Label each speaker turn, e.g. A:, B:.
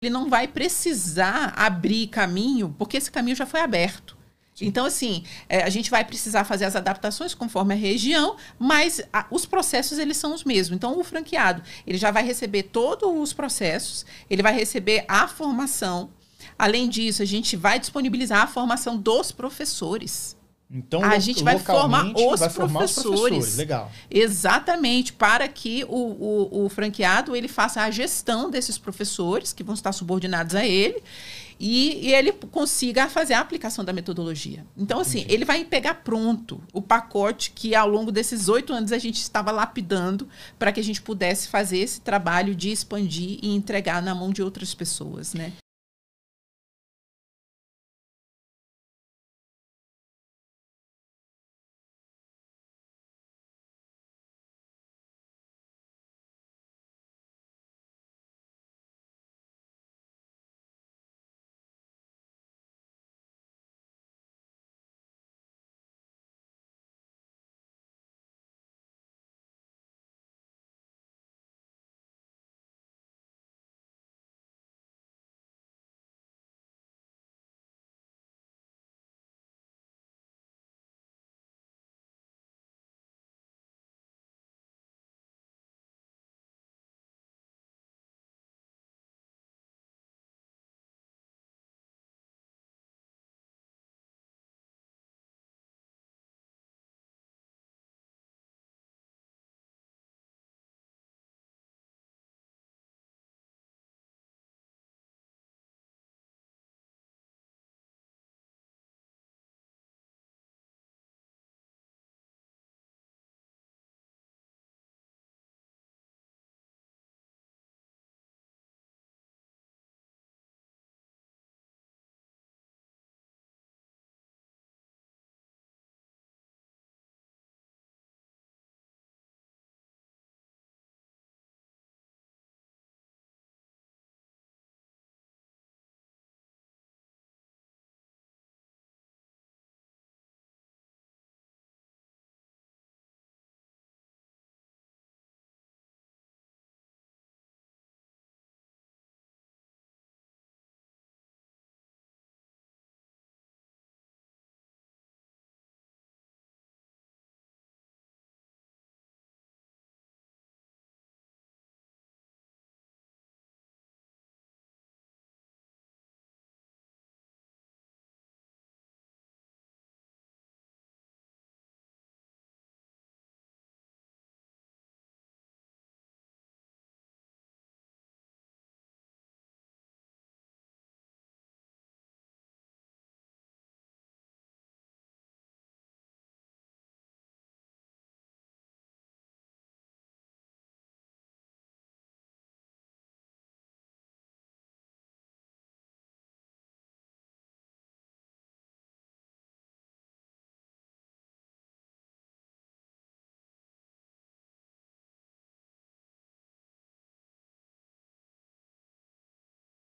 A: ele não vai precisar abrir caminho, porque esse caminho já foi aberto. Então, assim, é, a gente vai precisar fazer as adaptações conforme a região, mas a, os processos eles são os mesmos. Então, o franqueado ele já vai receber todos os processos, ele vai receber a formação. Além disso, a gente vai disponibilizar a formação dos professores.
B: Então, a gente vai formar, os, vai formar professores. os, professores. Legal.
A: Exatamente, para que o, o, o, franqueado ele faça a gestão desses professores que vão estar subordinados a ele e, e ele consiga fazer a aplicação da metodologia. Então, assim, Entendi. assim, ele vai pegar pronto o pacote que ao longo desses oito anos a gente estava lapidando para que a gente pudesse fazer esse trabalho de expandir e entregar na mão de outras
C: pessoas, né?